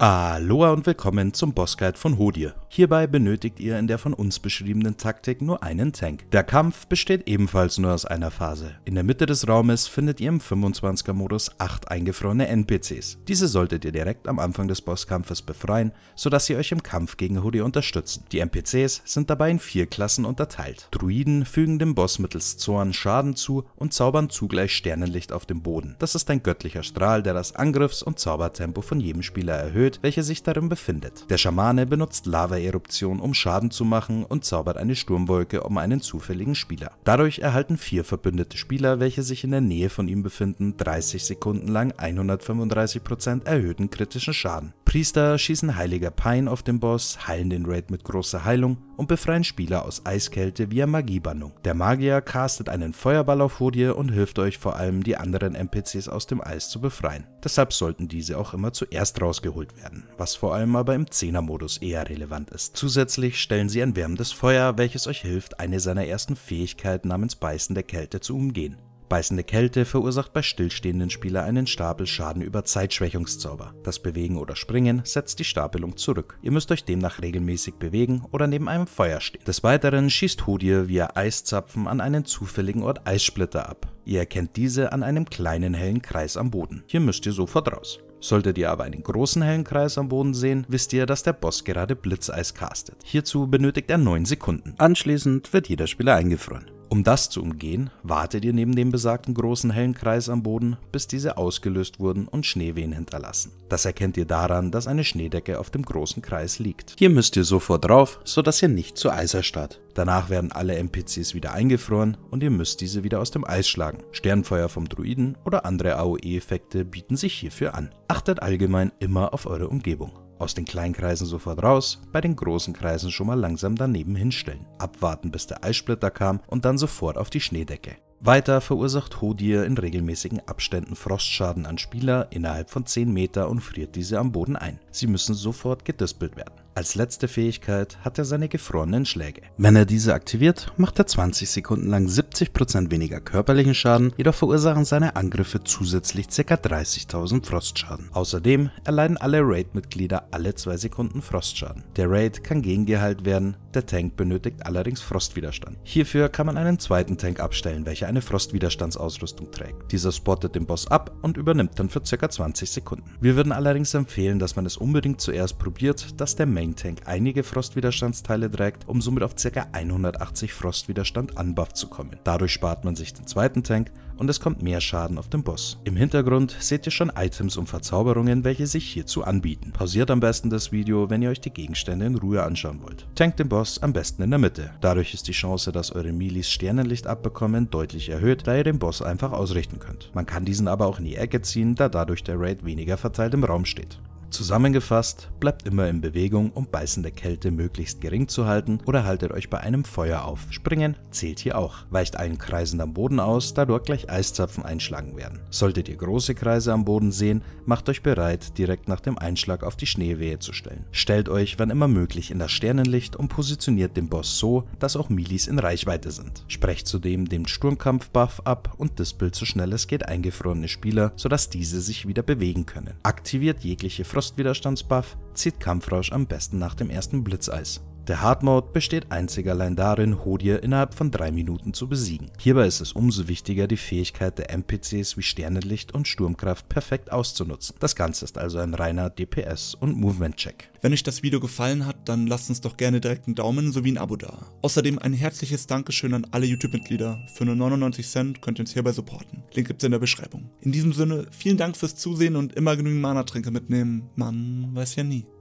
Aloha und willkommen zum Bossguide von Hodie. Hierbei benötigt ihr in der von uns beschriebenen Taktik nur einen Tank. Der Kampf besteht ebenfalls nur aus einer Phase. In der Mitte des Raumes findet ihr im 25er Modus 8 eingefrorene NPCs. Diese solltet ihr direkt am Anfang des Bosskampfes befreien, sodass sie euch im Kampf gegen Hodie unterstützen. Die NPCs sind dabei in vier Klassen unterteilt. Druiden fügen dem Boss mittels Zorn Schaden zu und zaubern zugleich Sternenlicht auf dem Boden. Das ist ein göttlicher Strahl, der das Angriffs- und Zaubertempo von jedem Spieler erhöht erhöht, welche sich darin befindet. Der Schamane benutzt lava Lavaeruption, um Schaden zu machen und zaubert eine Sturmwolke um einen zufälligen Spieler. Dadurch erhalten vier verbündete Spieler, welche sich in der Nähe von ihm befinden, 30 Sekunden lang 135% erhöhten kritischen Schaden. Priester schießen heiliger Pein auf den Boss, heilen den Raid mit großer Heilung und befreien Spieler aus Eiskälte via Magiebannung. Der Magier castet einen Feuerball auf Hodie und hilft euch vor allem die anderen NPCs aus dem Eis zu befreien. Deshalb sollten diese auch immer zuerst rausgeholt werden, was vor allem aber im 10er Modus eher relevant ist. Zusätzlich stellen sie ein wärmendes Feuer, welches euch hilft, eine seiner ersten Fähigkeiten namens Beißen der Kälte zu umgehen. Beißende Kälte verursacht bei stillstehenden Spieler einen Stapel Schaden über Zeitschwächungszauber. Das Bewegen oder Springen setzt die Stapelung zurück. Ihr müsst euch demnach regelmäßig bewegen oder neben einem Feuer stehen. Des Weiteren schießt Hodie via Eiszapfen an einen zufälligen Ort Eissplitter ab. Ihr erkennt diese an einem kleinen hellen Kreis am Boden. Hier müsst ihr sofort raus. Solltet ihr aber einen großen hellen Kreis am Boden sehen, wisst ihr, dass der Boss gerade Blitzeis castet. Hierzu benötigt er 9 Sekunden. Anschließend wird jeder Spieler eingefroren. Um das zu umgehen, wartet ihr neben dem besagten großen hellen Kreis am Boden, bis diese ausgelöst wurden und Schneewehen hinterlassen. Das erkennt ihr daran, dass eine Schneedecke auf dem großen Kreis liegt. Hier müsst ihr sofort drauf, sodass ihr nicht zu Eis erstarrt. Danach werden alle NPCs wieder eingefroren und ihr müsst diese wieder aus dem Eis schlagen. Sternfeuer vom Druiden oder andere AOE-Effekte bieten sich hierfür an. Achtet allgemein immer auf eure Umgebung. Aus den kleinen Kreisen sofort raus, bei den großen Kreisen schon mal langsam daneben hinstellen. Abwarten bis der Eisplitter kam und dann sofort auf die Schneedecke. Weiter verursacht Hodir in regelmäßigen Abständen Frostschaden an Spieler innerhalb von 10 Meter und friert diese am Boden ein. Sie müssen sofort gedispelt werden. Als letzte Fähigkeit hat er seine gefrorenen Schläge. Wenn er diese aktiviert, macht er 20 Sekunden lang 70% weniger körperlichen Schaden, jedoch verursachen seine Angriffe zusätzlich ca. 30.000 Frostschaden. Außerdem erleiden alle Raid-Mitglieder alle 2 Sekunden Frostschaden. Der Raid kann gegengeheilt werden, der Tank benötigt allerdings Frostwiderstand. Hierfür kann man einen zweiten Tank abstellen, welcher eine Frostwiderstandsausrüstung trägt. Dieser spottet den Boss ab und übernimmt dann für ca. 20 Sekunden. Wir würden allerdings empfehlen, dass man es unbedingt zuerst probiert, dass der Main Tank einige Frostwiderstandsteile trägt, um somit auf ca. 180 Frostwiderstand anbufft zu kommen. Dadurch spart man sich den zweiten Tank und es kommt mehr Schaden auf den Boss. Im Hintergrund seht ihr schon Items und Verzauberungen, welche sich hierzu anbieten. Pausiert am besten das Video, wenn ihr euch die Gegenstände in Ruhe anschauen wollt. Tankt den Boss am besten in der Mitte. Dadurch ist die Chance, dass eure Milis Sternenlicht abbekommen, deutlich erhöht, da ihr den Boss einfach ausrichten könnt. Man kann diesen aber auch in die Ecke ziehen, da dadurch der Raid weniger verteilt im Raum steht. Zusammengefasst, bleibt immer in Bewegung, um beißende Kälte möglichst gering zu halten oder haltet euch bei einem Feuer auf. Springen zählt hier auch. Weicht allen Kreisen am Boden aus, da dort gleich Eiszapfen einschlagen werden. Solltet ihr große Kreise am Boden sehen, macht euch bereit, direkt nach dem Einschlag auf die Schneewehe zu stellen. Stellt euch, wann immer möglich, in das Sternenlicht und positioniert den Boss so, dass auch Milis in Reichweite sind. Sprecht zudem den Sturmkampf-Buff ab und dispelt so schnell es geht eingefrorene Spieler, sodass diese sich wieder bewegen können. Aktiviert jegliche Fre Frostwiderstandsbuff zieht Kampfrausch am besten nach dem ersten Blitzeis. Der Hard Mode besteht einzig allein darin, Hodir innerhalb von drei Minuten zu besiegen. Hierbei ist es umso wichtiger, die Fähigkeit der NPCs wie Sternenlicht und Sturmkraft perfekt auszunutzen. Das Ganze ist also ein reiner DPS- und Movement-Check. Wenn euch das Video gefallen hat, dann lasst uns doch gerne direkt einen Daumen sowie ein Abo da. Außerdem ein herzliches Dankeschön an alle YouTube-Mitglieder. Für nur 99 Cent könnt ihr uns hierbei supporten. Link gibt's in der Beschreibung. In diesem Sinne, vielen Dank fürs Zusehen und immer genügend Mana-Tränke mitnehmen. Man weiß ja nie.